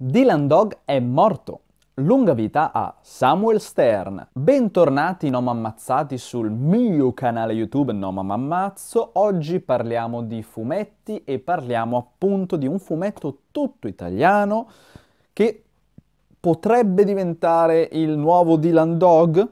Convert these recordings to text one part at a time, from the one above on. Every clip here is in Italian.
Dylan Dog è morto. Lunga vita a Samuel Stern. Bentornati Noma Ammazzati sul mio canale YouTube Nomo Ammazzo. Oggi parliamo di fumetti e parliamo appunto di un fumetto tutto italiano che potrebbe diventare il nuovo Dylan Dog.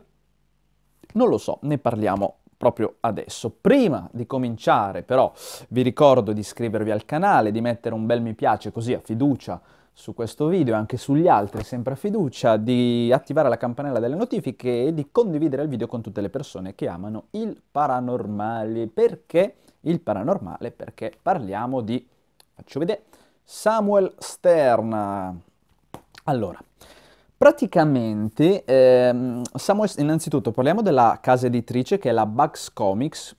Non lo so, ne parliamo proprio adesso. Prima di cominciare però vi ricordo di iscrivervi al canale, di mettere un bel mi piace così a fiducia su questo video e anche sugli altri, sempre a fiducia, di attivare la campanella delle notifiche e di condividere il video con tutte le persone che amano il paranormale. Perché il paranormale? Perché parliamo di, faccio vedere, Samuel Stern. Allora, praticamente, ehm, Samuel, innanzitutto parliamo della casa editrice che è la Bugs Comics,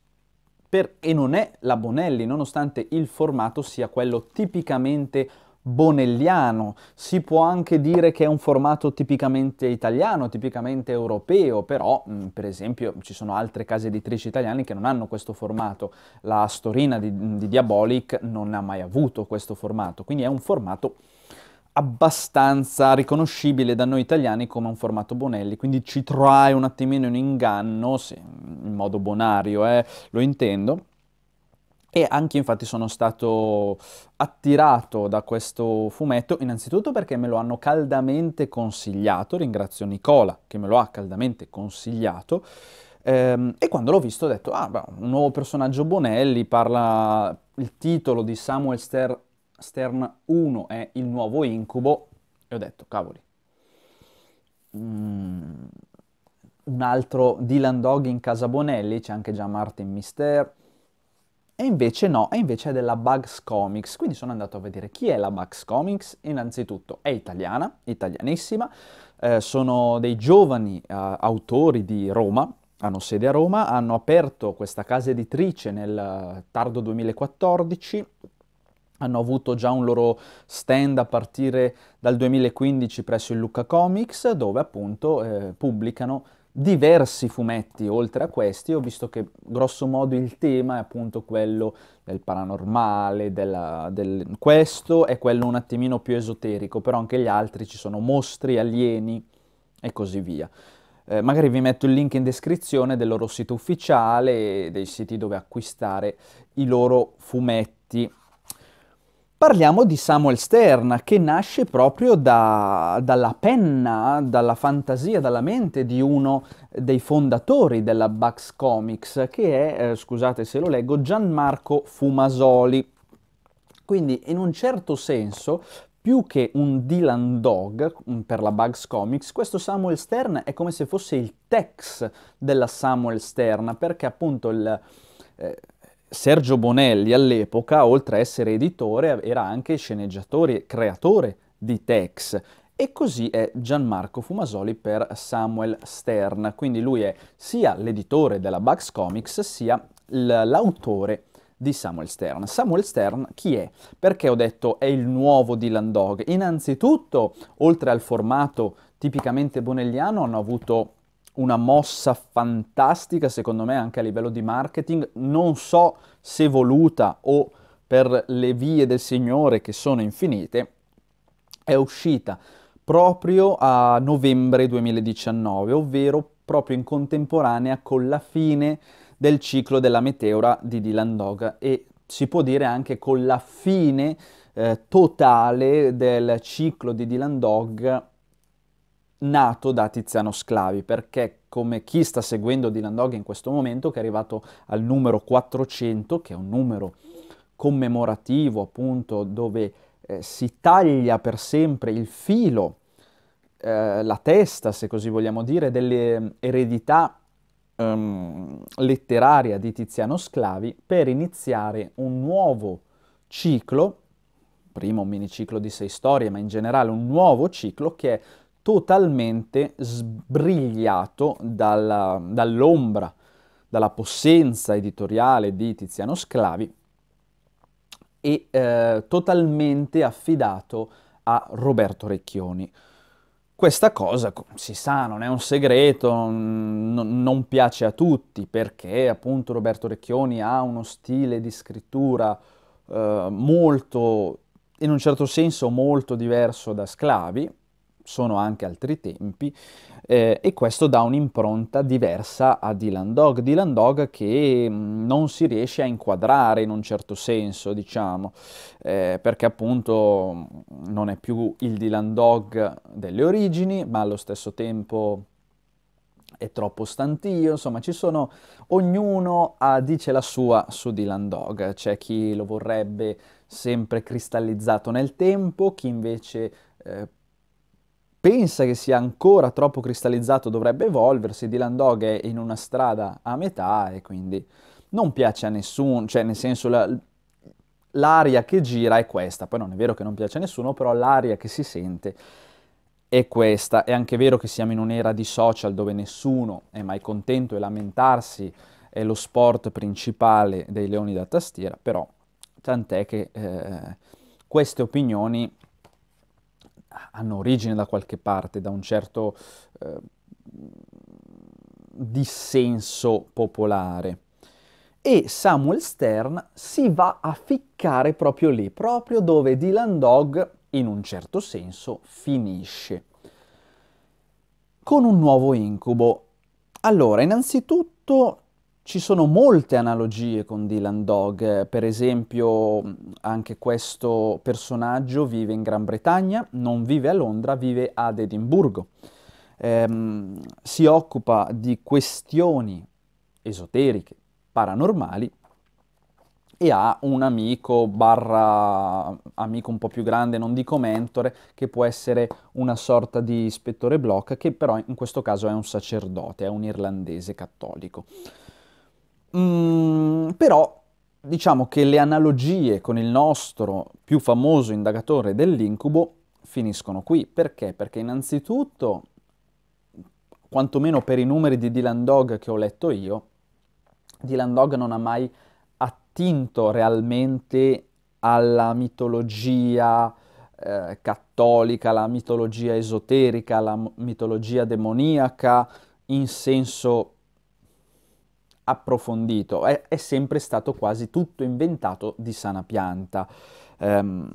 per, e non è la Bonelli, nonostante il formato sia quello tipicamente bonelliano, si può anche dire che è un formato tipicamente italiano, tipicamente europeo, però mm, per esempio ci sono altre case editrici italiane che non hanno questo formato, la Storina di, mm, di Diabolic non ha mai avuto questo formato, quindi è un formato abbastanza riconoscibile da noi italiani come un formato Bonelli, quindi ci trae un attimino in inganno, se, in modo bonario, eh, lo intendo, e anche infatti sono stato attirato da questo fumetto, innanzitutto perché me lo hanno caldamente consigliato, ringrazio Nicola che me lo ha caldamente consigliato, ehm, e quando l'ho visto ho detto, ah, beh, un nuovo personaggio Bonelli, parla il titolo di Samuel Stern, Stern 1 è Il nuovo incubo, e ho detto, cavoli, mm, un altro Dylan Dog in casa Bonelli, c'è anche già Martin Mister, e invece no, e invece è della Bugs Comics, quindi sono andato a vedere chi è la Bugs Comics, innanzitutto è italiana, italianissima, eh, sono dei giovani eh, autori di Roma, hanno sede a Roma, hanno aperto questa casa editrice nel eh, tardo 2014, hanno avuto già un loro stand a partire dal 2015 presso il Lucca Comics, dove appunto eh, pubblicano diversi fumetti oltre a questi, ho visto che grosso modo il tema è appunto quello del paranormale, della, del, questo è quello un attimino più esoterico, però anche gli altri ci sono mostri, alieni e così via. Eh, magari vi metto il link in descrizione del loro sito ufficiale e dei siti dove acquistare i loro fumetti. Parliamo di Samuel Stern, che nasce proprio da, dalla penna, dalla fantasia, dalla mente di uno dei fondatori della Bugs Comics, che è, eh, scusate se lo leggo, Gianmarco Fumasoli. Quindi, in un certo senso, più che un Dylan Dog mm, per la Bugs Comics, questo Samuel Stern è come se fosse il Tex della Samuel Stern, perché appunto il... Eh, Sergio Bonelli all'epoca, oltre a essere editore, era anche sceneggiatore e creatore di Tex. E così è Gianmarco Fumasoli per Samuel Stern. Quindi lui è sia l'editore della Bugs Comics sia l'autore di Samuel Stern. Samuel Stern chi è? Perché ho detto è il nuovo Dylan Dog? Innanzitutto, oltre al formato tipicamente bonelliano, hanno avuto una mossa fantastica, secondo me, anche a livello di marketing. Non so se voluta o per le vie del Signore che sono infinite, è uscita proprio a novembre 2019, ovvero proprio in contemporanea con la fine del ciclo della meteora di Dylan Dog e si può dire anche con la fine eh, totale del ciclo di Dylan Dog nato da Tiziano Sclavi, perché come chi sta seguendo Dylan Dog in questo momento, che è arrivato al numero 400, che è un numero commemorativo appunto dove eh, si taglia per sempre il filo, eh, la testa, se così vogliamo dire, dell'eredità mm, um, ehm, letteraria di Tiziano Sclavi per iniziare un nuovo ciclo, primo miniciclo di sei storie, ma in generale un nuovo ciclo che è totalmente sbrigliato dalla, dall'ombra, dalla possenza editoriale di Tiziano Sclavi e eh, totalmente affidato a Roberto Recchioni. Questa cosa, si sa, non è un segreto, non, non piace a tutti perché appunto Roberto Recchioni ha uno stile di scrittura eh, molto, in un certo senso molto diverso da Sclavi, sono anche altri tempi eh, e questo dà un'impronta diversa a Dylan Dog, Dylan Dog che mm, non si riesce a inquadrare in un certo senso diciamo eh, perché appunto mm, non è più il Dylan Dog delle origini ma allo stesso tempo è troppo stantio, insomma ci sono, ognuno ha, dice la sua su Dylan Dog, c'è chi lo vorrebbe sempre cristallizzato nel tempo, chi invece eh, pensa che sia ancora troppo cristallizzato, dovrebbe evolversi, Dylan Dog è in una strada a metà e quindi non piace a nessuno, cioè nel senso la, l'aria che gira è questa, poi non è vero che non piace a nessuno, però l'aria che si sente è questa, è anche vero che siamo in un'era di social dove nessuno è mai contento e lamentarsi è lo sport principale dei leoni da tastiera, però tant'è che eh, queste opinioni hanno origine da qualche parte, da un certo eh, dissenso popolare. E Samuel Stern si va a ficcare proprio lì, proprio dove Dylan Dog, in un certo senso, finisce. Con un nuovo incubo. Allora, innanzitutto ci sono molte analogie con Dylan Dog, eh, per esempio mm, anche questo personaggio vive in Gran Bretagna, non vive a Londra, vive ad Edimburgo. Ehm, si occupa di questioni esoteriche, paranormali e ha un amico barra amico un po' più grande, non dico mentore, che può essere una sorta di ispettore Block, che però in questo caso è un sacerdote, è un irlandese cattolico. Mm, però diciamo che le analogie con il nostro più famoso indagatore dell'incubo finiscono qui. Perché? Perché innanzitutto, quantomeno per i numeri di Dylan Dog che ho letto io, Dylan Dog non ha mai attinto realmente alla mitologia eh, cattolica, alla mitologia esoterica, alla mitologia demoniaca in senso approfondito, è, è, sempre stato quasi tutto inventato di sana pianta. Um,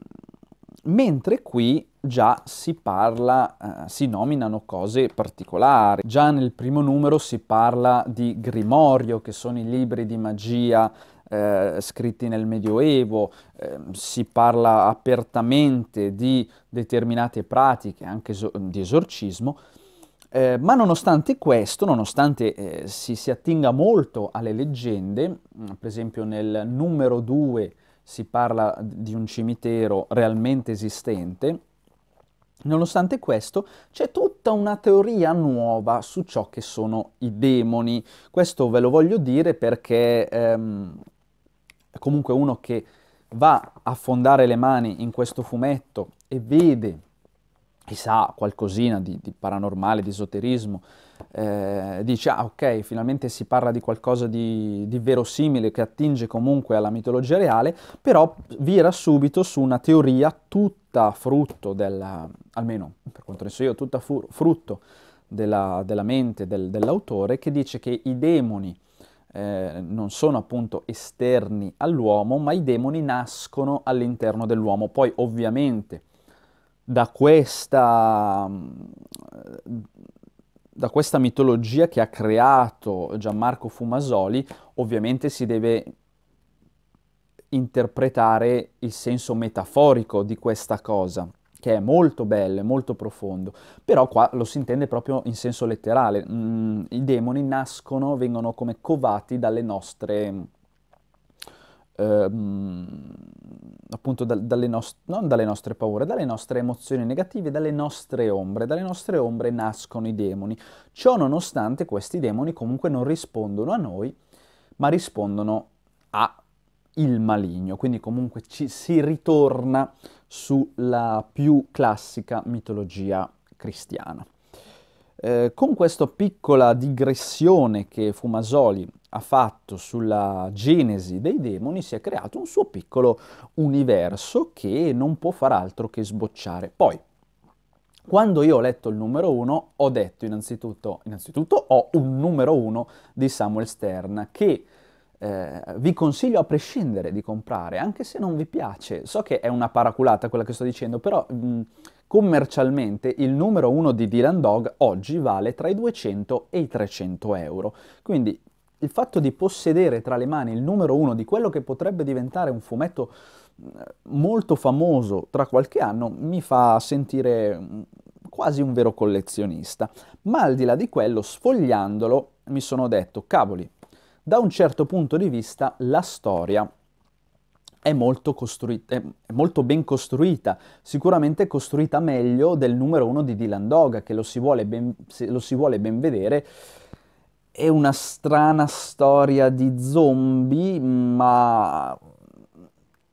mentre qui già si parla, eh, si nominano cose particolari. Già nel primo numero si parla di Grimorio, che sono i libri di magia eh, scritti nel Medioevo, eh, si parla apertamente di determinate pratiche, anche so- di esorcismo, eh, ma nonostante questo, nonostante eh, si, si, attinga molto alle leggende, mm, per esempio nel numero 2 si parla di un cimitero realmente esistente, nonostante questo c'è tutta una teoria nuova su ciò che sono i demoni. Questo ve lo voglio dire perché ehm, comunque uno che va a fondare le mani in questo fumetto e vede chissà qualcosina di, di, paranormale, di esoterismo, eh, dice ah ok, finalmente si parla di qualcosa di, di, verosimile che attinge comunque alla mitologia reale, però vira subito su una teoria tutta frutto del, almeno per quanto ne so io, tutta fu, frutto della, della mente del, dell'autore che dice che i demoni eh, non sono appunto esterni all'uomo, ma i demoni nascono all'interno dell'uomo. Poi ovviamente da questa, mm, da questa mitologia che ha creato Gianmarco Fumasoli, ovviamente si deve interpretare il senso metaforico di questa cosa, che è molto bello, molto profondo, però qua lo si intende proprio in senso letterale. Mm, I demoni nascono, vengono come covati dalle nostre ehm, appunto da, dalle nostre, non dalle nostre paure, dalle nostre emozioni negative, dalle nostre ombre. Dalle nostre ombre nascono i demoni. Ciò nonostante questi demoni comunque non rispondono a noi, ma rispondono a il maligno, quindi comunque ci si ritorna sulla più classica mitologia cristiana. Eh, con questa piccola digressione che Fumasoli ha fatto sulla genesi dei demoni si è creato un suo piccolo universo che non può far altro che sbocciare. Poi, quando io ho letto il numero 1, ho detto innanzitutto, innanzitutto ho un numero 1 di Samuel Stern che eh, vi consiglio a prescindere di comprare, anche se non vi piace. So che è una paraculata quella che sto dicendo, però mh, Commercialmente il numero 1 di Dylan Dog oggi vale tra i 200 e i 300 euro, quindi il fatto di possedere tra le mani il numero 1 di quello che potrebbe diventare un fumetto mm, molto famoso tra qualche anno mi fa sentire mm, quasi un vero collezionista. Ma al di là di quello, sfogliandolo, mi sono detto, cavoli, da un certo punto di vista la storia è molto, costruita, è, molto ben costruita, sicuramente costruita meglio del numero uno di Dylan Dog, che lo si vuole ben, lo si vuole ben vedere è una strana storia di zombie, ma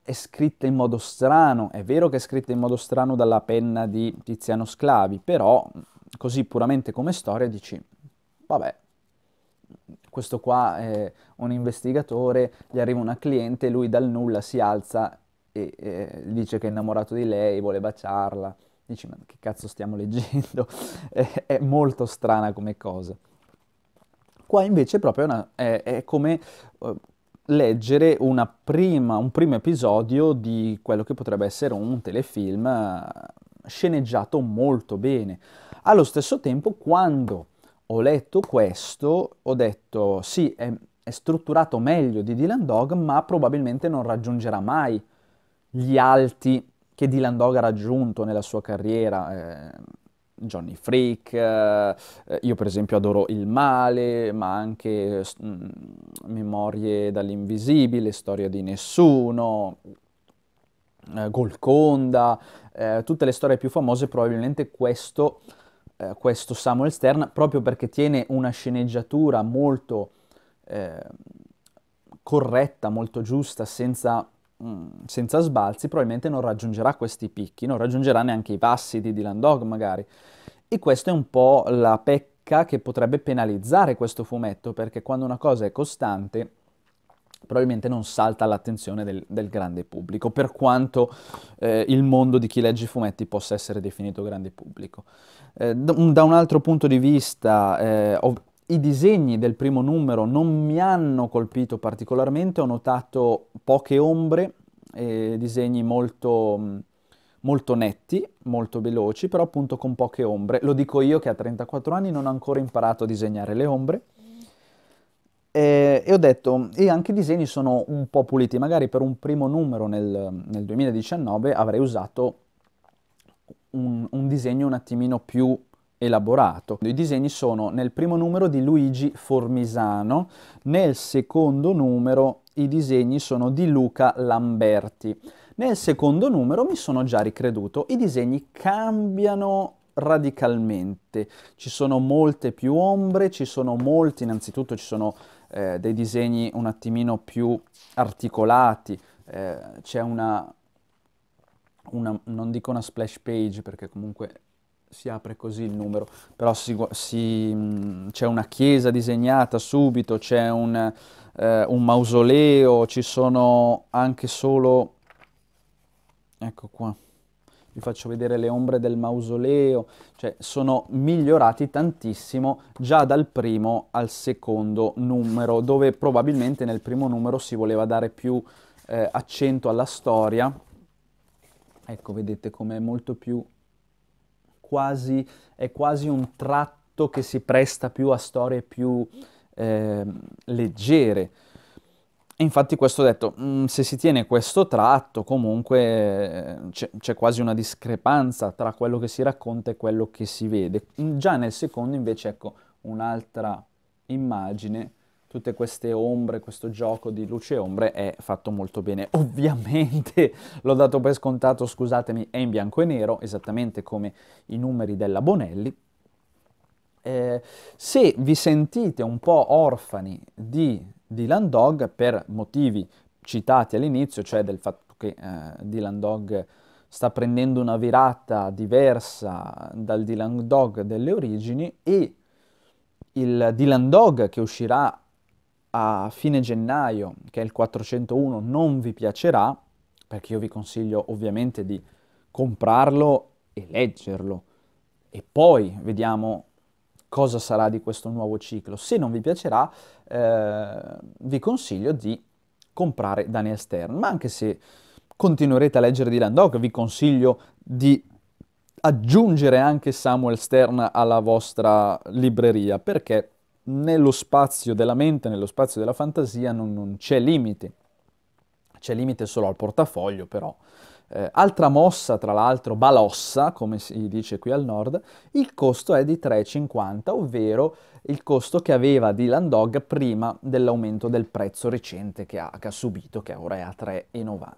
è scritta in modo strano. È vero che è scritta in modo strano dalla penna di Tiziano Sclavi, però così puramente come storia dici, vabbè, questo qua è un investigatore, gli arriva una cliente, lui dal nulla si alza e, e dice che è innamorato di lei, vuole baciarla. Dici, ma che cazzo stiamo leggendo? è, molto strana come cosa. Qua invece proprio una, è, è, come uh, leggere prima, un primo episodio di quello che potrebbe essere un telefilm uh, sceneggiato molto bene. Allo stesso tempo, quando ho letto questo, ho detto sì, è, è strutturato meglio di Dylan Dog, ma probabilmente non raggiungerà mai gli alti che Dylan Dog ha raggiunto nella sua carriera. Eh, Johnny Freak, eh, eh, io per esempio adoro Il Male, ma anche mh, mm, Memorie dall'Invisibile, Storia di Nessuno, eh, Golconda, eh, tutte le storie più famose probabilmente questo eh, questo Samuel Stern proprio perché tiene una sceneggiatura molto eh, corretta, molto giusta, senza, mh, mm, senza, sbalzi, probabilmente non raggiungerà questi picchi, non raggiungerà neanche i bassi di Dylan Dog magari. E questa è un po' la pecca che potrebbe penalizzare questo fumetto, perché quando una cosa è costante probabilmente non salta all'attenzione del, del grande pubblico, per quanto eh, il mondo di chi legge i fumetti possa essere definito grande pubblico. Eh, da un altro punto di vista, eh, ho, i disegni del primo numero non mi hanno colpito particolarmente, ho notato poche ombre, disegni molto molto netti, molto veloci, però appunto con poche ombre. Lo dico io che a 34 anni non ho ancora imparato a disegnare le ombre. E, e ho detto, e anche i disegni sono un po' puliti, magari per un primo numero nel, nel 2019 avrei usato un, un disegno un attimino più elaborato. I disegni sono nel primo numero di Luigi Formisano, nel secondo numero i disegni sono di Luca Lamberti. Nel secondo numero mi sono già ricreduto, i disegni cambiano radicalmente, ci sono molte più ombre, ci sono molti, innanzitutto ci sono eh, dei disegni un attimino più articolati, eh, c'è una, una, non dico una splash page perché comunque si apre così il numero, però mm, c'è una chiesa disegnata subito, c'è un, eh, un, mausoleo, ci sono anche solo, ecco qua, vi faccio vedere le ombre del mausoleo, cioè sono migliorati tantissimo già dal primo al secondo numero, dove probabilmente nel primo numero si voleva dare più eh, accento alla storia. Ecco, vedete com'è molto più quasi è quasi un tratto che si presta più a storie più eh, leggere infatti questo detto, mm, se si tiene questo tratto comunque eh, c'è quasi una discrepanza tra quello che si racconta e quello che si vede. Già nel secondo invece ecco un'altra immagine, tutte queste ombre, questo gioco di luce e ombre è fatto molto bene. Ovviamente l'ho dato per scontato, scusatemi, è in bianco e nero, esattamente come i numeri della Bonelli, eh, se vi sentite un po' orfani di Dylan Dog per motivi citati all'inizio, cioè del fatto che eh, Dylan Dog sta prendendo una virata diversa dal Dylan Dog delle origini e il Dylan Dog che uscirà a fine gennaio, che è il 401, non vi piacerà, perché io vi consiglio ovviamente di comprarlo e leggerlo e poi vediamo cosa sarà di questo nuovo ciclo. Se non vi piacerà, eh, vi consiglio di comprare Daniel Stern, ma anche se continuerete a leggere Dylan Dog, vi consiglio di aggiungere anche Samuel Stern alla vostra libreria, perché nello spazio della mente, nello spazio della fantasia non, non c'è limite. C'è limite solo al portafoglio, però eh, altra mossa, tra l'altro, balossa, come si dice qui al nord, il costo è di 3,50, ovvero il costo che aveva Dylan Dog prima dell'aumento del prezzo recente che ha, che ha subito, che ora è a 3,90.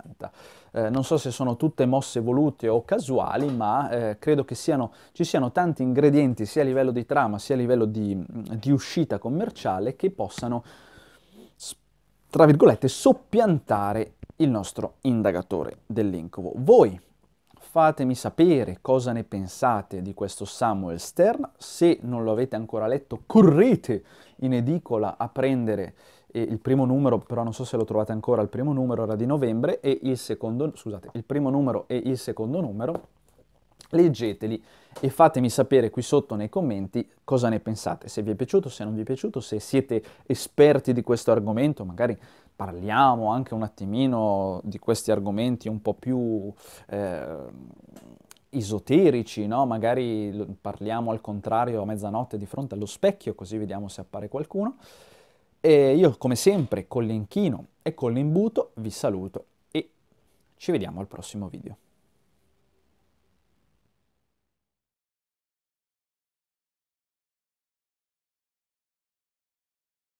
Eh, non so se sono tutte mosse volute o casuali, ma eh, credo che siano, ci siano tanti ingredienti, sia a livello di trama, sia a livello di, di uscita commerciale, che possano, tra virgolette, soppiantare il nostro indagatore dell'incovo. Voi fatemi sapere cosa ne pensate di questo Samuel Stern, se non lo avete ancora letto correte in edicola a prendere eh, il primo numero, però non so se lo trovate ancora, il primo numero era di novembre e il secondo, scusate, il primo numero e il secondo numero, leggeteli e fatemi sapere qui sotto nei commenti cosa ne pensate, se vi è piaciuto, se non vi è piaciuto, se siete esperti di questo argomento, magari parliamo anche un attimino di questi argomenti un po' più eh, esoterici, no? magari parliamo al contrario a mezzanotte di fronte allo specchio così vediamo se appare qualcuno. E io come sempre con l'inchino e con l'imbuto vi saluto e ci vediamo al prossimo video.